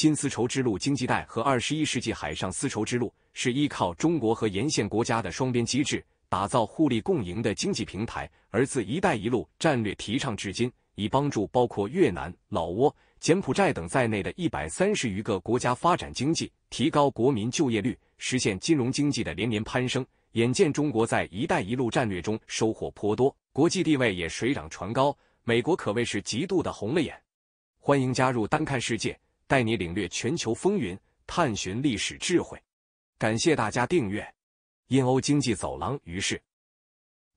新丝绸之路经济带和二十一世纪海上丝绸之路是依靠中国和沿线国家的双边机制，打造互利共赢的经济平台。而自“一带一路”战略提倡至今，已帮助包括越南、老挝、柬埔寨等在内的一百三十余个国家发展经济，提高国民就业率，实现金融经济的连年攀升。眼见中国在“一带一路”战略中收获颇多，国际地位也水涨船高，美国可谓是极度的红了眼，欢迎加入单看世界。带你领略全球风云，探寻历史智慧。感谢大家订阅。印欧经济走廊，于是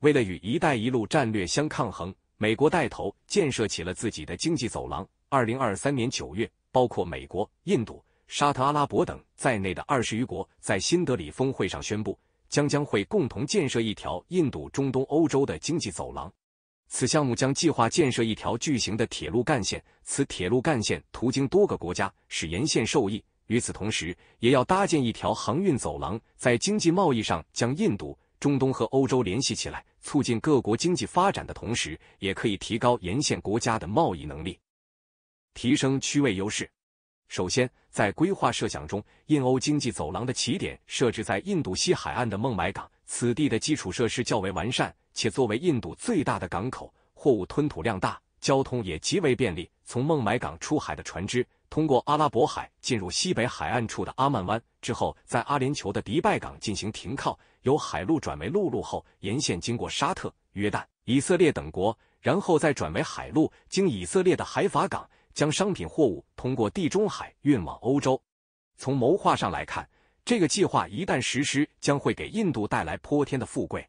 为了与“一带一路”战略相抗衡，美国带头建设起了自己的经济走廊。二零二三年九月，包括美国、印度、沙特阿拉伯等在内的二十余国在新德里峰会上宣布，将将会共同建设一条印度中东欧洲的经济走廊。此项目将计划建设一条巨型的铁路干线，此铁路干线途经多个国家，使沿线受益。与此同时，也要搭建一条航运走廊，在经济贸易上将印度、中东和欧洲联系起来，促进各国经济发展的同时，也可以提高沿线国家的贸易能力，提升区位优势。首先，在规划设想中，印欧经济走廊的起点设置在印度西海岸的孟买港，此地的基础设施较为完善。且作为印度最大的港口，货物吞吐量大，交通也极为便利。从孟买港出海的船只，通过阿拉伯海进入西北海岸处的阿曼湾，之后在阿联酋的迪拜港进行停靠，由海路转为陆路后，沿线经过沙特、约旦、以色列等国，然后再转为海路，经以色列的海法港，将商品货物通过地中海运往欧洲。从谋划上来看，这个计划一旦实施，将会给印度带来泼天的富贵。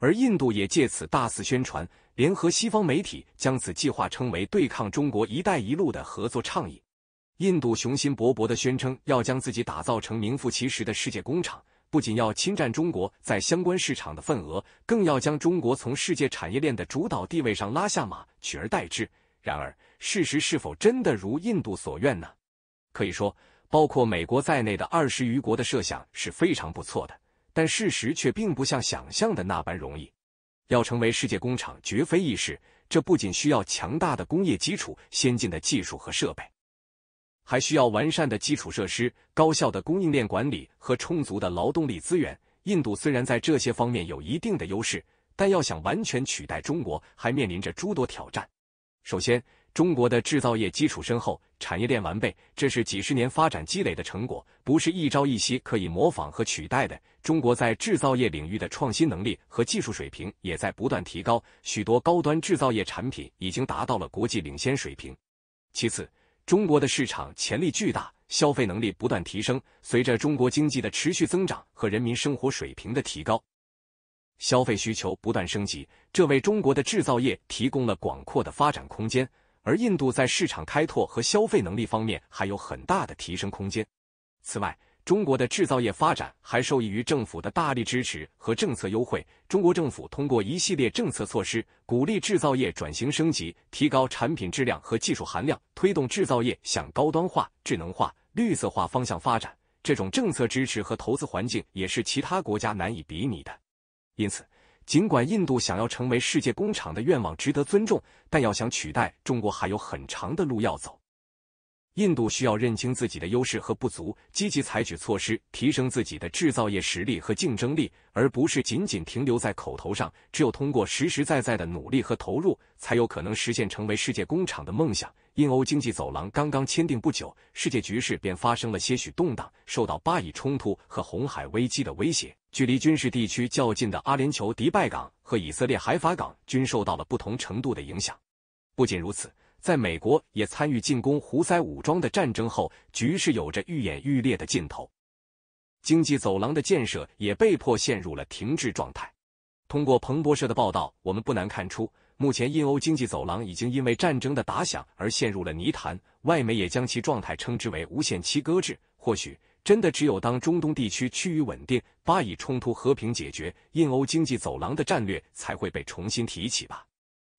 而印度也借此大肆宣传，联合西方媒体将此计划称为对抗中国“一带一路”的合作倡议。印度雄心勃勃的宣称要将自己打造成名副其实的世界工厂，不仅要侵占中国在相关市场的份额，更要将中国从世界产业链的主导地位上拉下马，取而代之。然而，事实是否真的如印度所愿呢？可以说，包括美国在内的二十余国的设想是非常不错的。但事实却并不像想象的那般容易。要成为世界工厂，绝非易事。这不仅需要强大的工业基础、先进的技术和设备，还需要完善的基础设施、高效的供应链管理和充足的劳动力资源。印度虽然在这些方面有一定的优势，但要想完全取代中国，还面临着诸多挑战。首先，中国的制造业基础深厚，产业链完备，这是几十年发展积累的成果，不是一朝一夕可以模仿和取代的。中国在制造业领域的创新能力和技术水平也在不断提高，许多高端制造业产品已经达到了国际领先水平。其次，中国的市场潜力巨大，消费能力不断提升，随着中国经济的持续增长和人民生活水平的提高。消费需求不断升级，这为中国的制造业提供了广阔的发展空间。而印度在市场开拓和消费能力方面还有很大的提升空间。此外，中国的制造业发展还受益于政府的大力支持和政策优惠。中国政府通过一系列政策措施，鼓励制造业转型升级，提高产品质量和技术含量，推动制造业向高端化、智能化、绿色化方向发展。这种政策支持和投资环境也是其他国家难以比拟的。因此，尽管印度想要成为世界工厂的愿望值得尊重，但要想取代中国，还有很长的路要走。印度需要认清自己的优势和不足，积极采取措施提升自己的制造业实力和竞争力，而不是仅仅停留在口头上。只有通过实实在在的努力和投入，才有可能实现成为世界工厂的梦想。印欧经济走廊刚刚签订不久，世界局势便发生了些许动荡，受到巴以冲突和红海危机的威胁。距离军事地区较近的阿联酋迪拜港和以色列海法港均受到了不同程度的影响。不仅如此。在美国也参与进攻胡塞武装的战争后，局势有着愈演愈烈的劲头，经济走廊的建设也被迫陷入了停滞状态。通过彭博社的报道，我们不难看出，目前印欧经济走廊已经因为战争的打响而陷入了泥潭，外媒也将其状态称之为无限期搁置。或许，真的只有当中东地区趋于稳定，巴以冲突和平解决，印欧经济走廊的战略才会被重新提起吧。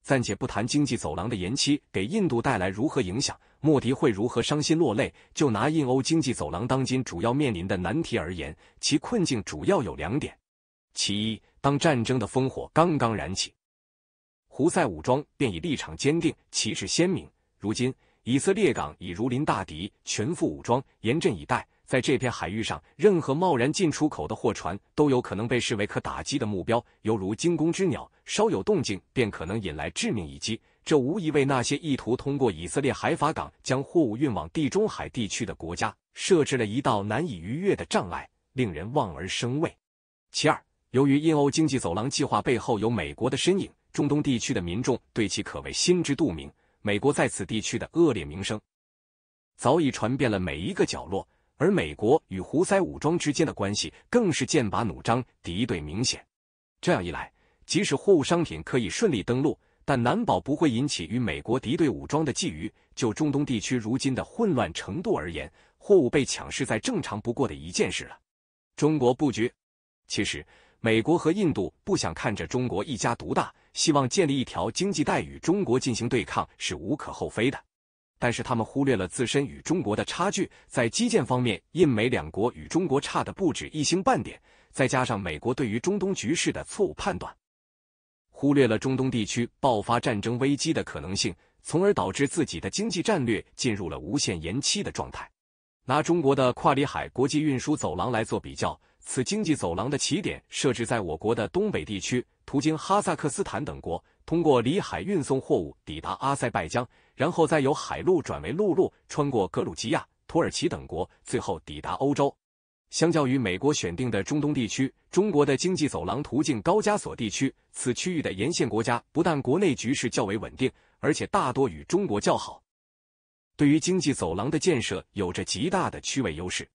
暂且不谈经济走廊的延期给印度带来如何影响，莫迪会如何伤心落泪。就拿印欧经济走廊当今主要面临的难题而言，其困境主要有两点：其一，当战争的烽火刚刚燃起，胡塞武装便已立场坚定、旗帜鲜明；如今，以色列港已如临大敌，全副武装，严阵以待。在这片海域上，任何贸然进出口的货船都有可能被视为可打击的目标，犹如惊弓之鸟，稍有动静便可能引来致命一击。这无疑为那些意图通过以色列海法港将货物运往地中海地区的国家设置了一道难以逾越的障碍，令人望而生畏。其二，由于印欧经济走廊计划背后有美国的身影，中东地区的民众对其可谓心知肚明。美国在此地区的恶劣名声早已传遍了每一个角落。而美国与胡塞武装之间的关系更是剑拔弩张，敌对明显。这样一来，即使货物商品可以顺利登陆，但难保不会引起与美国敌对武装的觊觎。就中东地区如今的混乱程度而言，货物被抢是再正常不过的一件事了。中国布局，其实美国和印度不想看着中国一家独大，希望建立一条经济带与中国进行对抗，是无可厚非的。但是他们忽略了自身与中国的差距，在基建方面，印美两国与中国差的不止一星半点。再加上美国对于中东局势的错误判断，忽略了中东地区爆发战争危机的可能性，从而导致自己的经济战略进入了无限延期的状态。拿中国的跨里海国际运输走廊来做比较，此经济走廊的起点设置在我国的东北地区，途经哈萨克斯坦等国。通过里海运送货物抵达阿塞拜疆，然后再由海路转为陆路，穿过格鲁吉亚、土耳其等国，最后抵达欧洲。相较于美国选定的中东地区，中国的经济走廊途径高加索地区，此区域的沿线国家不但国内局势较为稳定，而且大多与中国较好，对于经济走廊的建设有着极大的区位优势。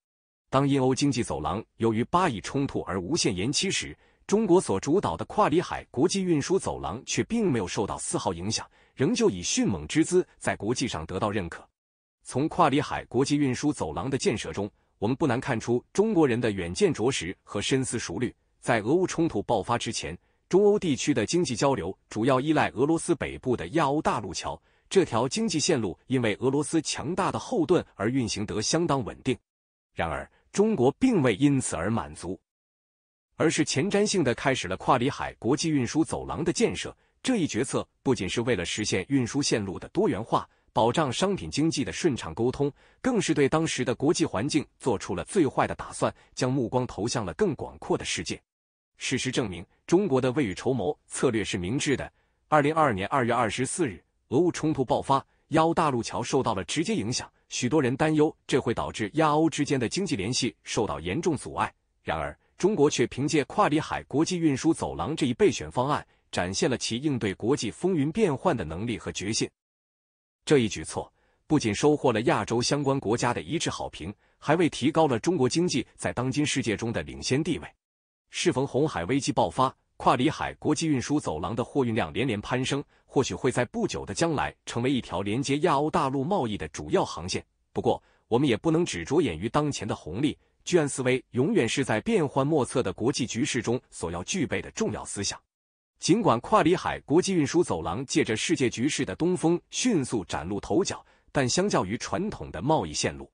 当印欧经济走廊由于巴以冲突而无限延期时，中国所主导的跨里海国际运输走廊却并没有受到丝毫影响，仍旧以迅猛之姿在国际上得到认可。从跨里海国际运输走廊的建设中，我们不难看出中国人的远见卓识和深思熟虑。在俄乌冲突爆发之前，中欧地区的经济交流主要依赖俄罗斯北部的亚欧大陆桥，这条经济线路因为俄罗斯强大的后盾而运行得相当稳定。然而，中国并未因此而满足。而是前瞻性的开始了跨里海国际运输走廊的建设。这一决策不仅是为了实现运输线路的多元化，保障商品经济的顺畅沟通，更是对当时的国际环境做出了最坏的打算，将目光投向了更广阔的世界。事实证明，中国的未雨绸缪策略是明智的。二零二二年二月二十四日，俄乌冲突爆发，亚欧大陆桥受到了直接影响。许多人担忧这会导致亚欧之间的经济联系受到严重阻碍。然而，中国却凭借跨里海国际运输走廊这一备选方案，展现了其应对国际风云变幻的能力和决心。这一举措不仅收获了亚洲相关国家的一致好评，还为提高了中国经济在当今世界中的领先地位。适逢红海危机爆发，跨里海国际运输走廊的货运量连连攀升，或许会在不久的将来成为一条连接亚欧大陆贸易的主要航线。不过，我们也不能只着眼于当前的红利。居安思危，永远是在变幻莫测的国际局势中所要具备的重要思想。尽管跨里海国际运输走廊借着世界局势的东风迅速崭露头角，但相较于传统的贸易线路，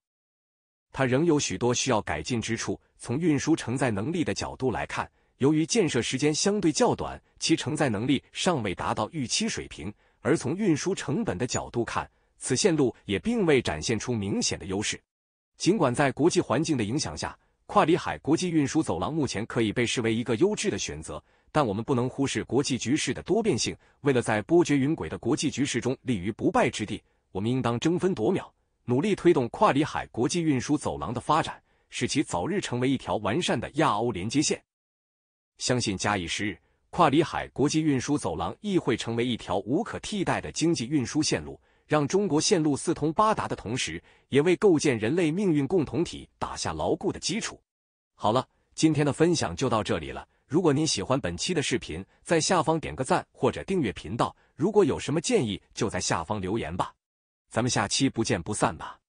它仍有许多需要改进之处。从运输承载能力的角度来看，由于建设时间相对较短，其承载能力尚未达到预期水平；而从运输成本的角度看，此线路也并未展现出明显的优势。尽管在国际环境的影响下，跨里海国际运输走廊目前可以被视为一个优质的选择，但我们不能忽视国际局势的多变性。为了在波谲云诡的国际局势中立于不败之地，我们应当争分夺秒，努力推动跨里海国际运输走廊的发展，使其早日成为一条完善的亚欧连接线。相信加以时日，跨里海国际运输走廊亦会成为一条无可替代的经济运输线路。让中国线路四通八达的同时，也为构建人类命运共同体打下牢固的基础。好了，今天的分享就到这里了。如果您喜欢本期的视频，在下方点个赞或者订阅频道。如果有什么建议，就在下方留言吧。咱们下期不见不散吧。